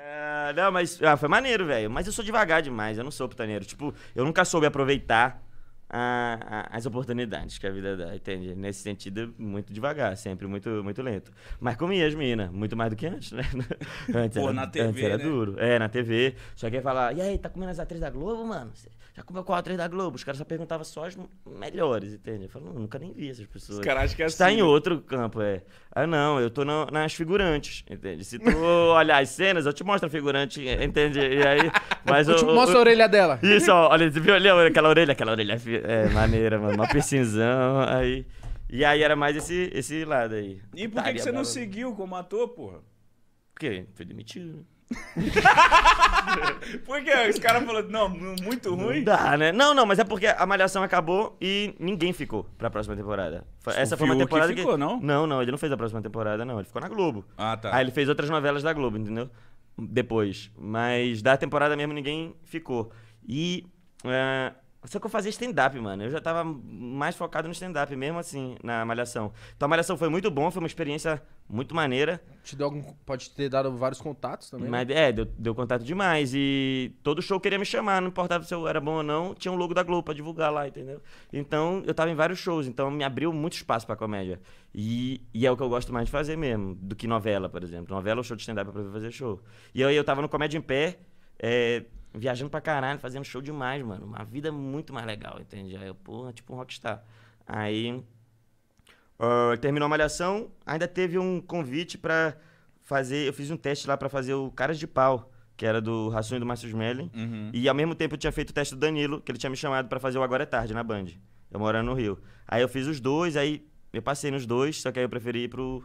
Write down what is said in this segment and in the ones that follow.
É, não, mas ah, foi maneiro, velho. Mas eu sou devagar demais, eu não sou putaneiro. Tipo, eu nunca soube aproveitar a, a, as oportunidades que a vida dá, entende? Nesse sentido, muito devagar, sempre muito, muito lento. Mas comia as meninas, muito mais do que antes, né? antes Pô, era, na TV, antes era né? duro. É, na TV. Só que ia falar, e aí, tá comendo as atrizes da Globo, mano? Já comeu qual atriz da Globo? Os caras só perguntavam só as melhores, entende? Eu falo, nunca nem vi essas pessoas. Os caras que é Está assim, em outro campo, é. Ah, não, eu tô na, nas figurantes, entende? Se tu olhar as cenas, eu te mostro a figurante, entende? E aí... Mas eu, eu te mostro a orelha dela. Isso, ó, olha, você viu ali aquela orelha? Aquela orelha é é, maneira, mano. Uma piscinzão, aí... E aí era mais esse, esse lado aí. E por que, que você não seguiu como ator, porra? Porque foi demitido, né? porque os caras falaram, não, muito ruim. Não dá, né? Não, não, mas é porque a Malhação acabou e ninguém ficou pra próxima temporada. Essa foi uma temporada que... Ficou, que... não? Não, não, ele não fez a próxima temporada, não. Ele ficou na Globo. Ah, tá. Aí ele fez outras novelas da Globo, entendeu? Depois. Mas da temporada mesmo ninguém ficou. E... Uh só que eu fazia stand-up, mano. Eu já tava mais focado no stand-up, mesmo assim, na Malhação. Então a Malhação foi muito bom, foi uma experiência muito maneira. Te deu algum, pode ter dado vários contatos também. Mas, né? É, deu, deu, contato demais. E todo show queria me chamar, não importava se eu era bom ou não, tinha um logo da Globo pra divulgar lá, entendeu? Então eu tava em vários shows, então me abriu muito espaço pra comédia. E, e é o que eu gosto mais de fazer mesmo, do que novela, por exemplo. Novela ou show de stand-up é pra fazer show. E aí eu tava no Comédia em Pé. É, viajando pra caralho, fazendo show demais, mano. Uma vida muito mais legal, entende? Aí eu, porra, tipo um rockstar. Aí. Uh, terminou a malhação, ainda teve um convite para fazer. Eu fiz um teste lá para fazer o Caras de Pau, que era do Raçunho do Márcio Smelling. Uhum. E ao mesmo tempo eu tinha feito o teste do Danilo, que ele tinha me chamado para fazer o Agora é Tarde na Band. Eu morando no Rio. Aí eu fiz os dois, aí eu passei nos dois, só que aí eu preferi ir pro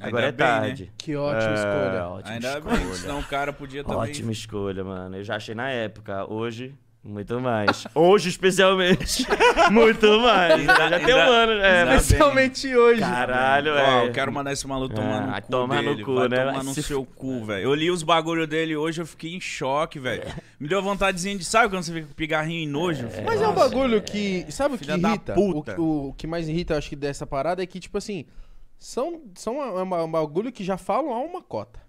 Agora Ainda é bem, né? tarde. Né? Que ótima é, escolha. Ótima Ainda escolha. bem, senão o cara podia também. Ótima escolha, mano. Eu já achei na época. Hoje, muito mais. Hoje, especialmente. muito mais. Ainda, já ainda, tem um ano. Né? especialmente bem. hoje. Caralho, velho. É. eu quero mandar esse maluco é, tomar é, no cu. Tomar dele. no cu, Vai né? Tomar no se... seu cu, velho. Eu li os bagulho dele hoje, eu fiquei em choque, velho. É. Me deu vontadezinha de. Sabe quando você fica com pigarrinho e nojo? É, mas nossa, é um bagulho que. Sabe o que irrita? O, o, o, que mais irrita, acho que, dessa parada é que, tipo assim são, são é é um bagulho que já falam há uma cota.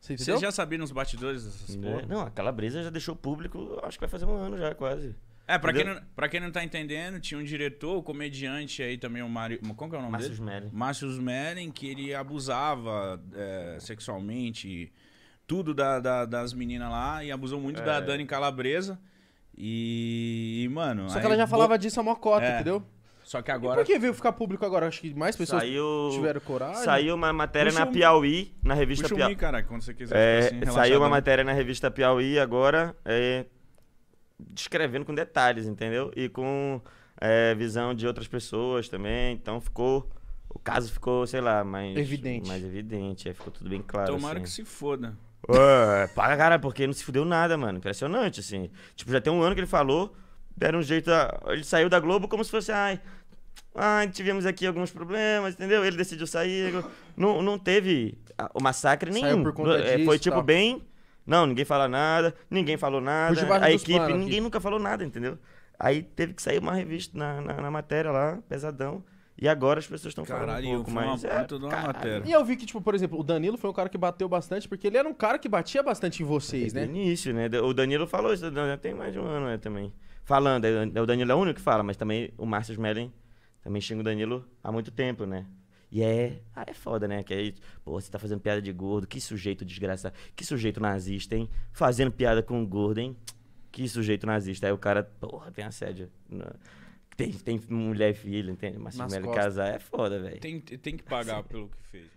Você Vocês já sabiam nos bastidores dessas é, Não, a Calabresa já deixou público, acho que vai fazer um ano já, quase. É, pra quem, não, pra quem não tá entendendo, tinha um diretor, um comediante aí também, o Mário. Como que é o nome Márcio dele? Márcio Smelling, que ele abusava é, sexualmente, tudo da, da, das meninas lá, e abusou muito é. da Dani Calabresa. E, mano. Só aí, que ela já falava bo... disso a mocota, é. entendeu? Só que agora. E por que veio ficar público agora? Acho que mais pessoas saiu, tiveram coragem. Saiu uma matéria Puxa na um... Piauí, na revista Puxa Piauí. Um caraca, quando você quiser. É, tipo assim, saiu uma matéria na revista Piauí agora, é, descrevendo com detalhes, entendeu? E com é, visão de outras pessoas também. Então ficou. O caso ficou, sei lá, mais. Evidente. Mais evidente, aí é, ficou tudo bem claro. Tomara assim. que se foda. Ué, paga, cara, porque não se fudeu nada, mano. Impressionante, assim. Tipo, já tem um ano que ele falou, deram um jeito. A... Ele saiu da Globo como se fosse, ai, ah, tivemos aqui alguns problemas, entendeu? Ele decidiu sair. não, não teve o massacre nenhum. É, disso, Foi tipo tá. bem. Não, ninguém fala nada, ninguém falou nada. A equipe, ninguém aqui. nunca falou nada, entendeu? Aí teve que sair uma revista na, na, na matéria lá, pesadão. E agora as pessoas estão falando um pouco mais. É, matéria. E eu vi que, tipo, por exemplo, o Danilo foi um cara que bateu bastante, porque ele era um cara que batia bastante em vocês, né? No início, né? O Danilo falou isso, já tem mais de um ano, né, também. Falando, é, o Danilo é o único que fala, mas também o Márcio Smellen também xingo o Danilo há muito tempo, né? E é. Ah, é foda, né? Que aí, pô, você tá fazendo piada de gordo, que sujeito desgraçado, que sujeito nazista, hein? Fazendo piada com gordo, hein? Que sujeito nazista. Aí o cara, porra, tem assédio. Não. Tem, tem mulher e filho, entende? Mas se mulher casar é foda, velho. Tem, tem que pagar pelo que fez. Né?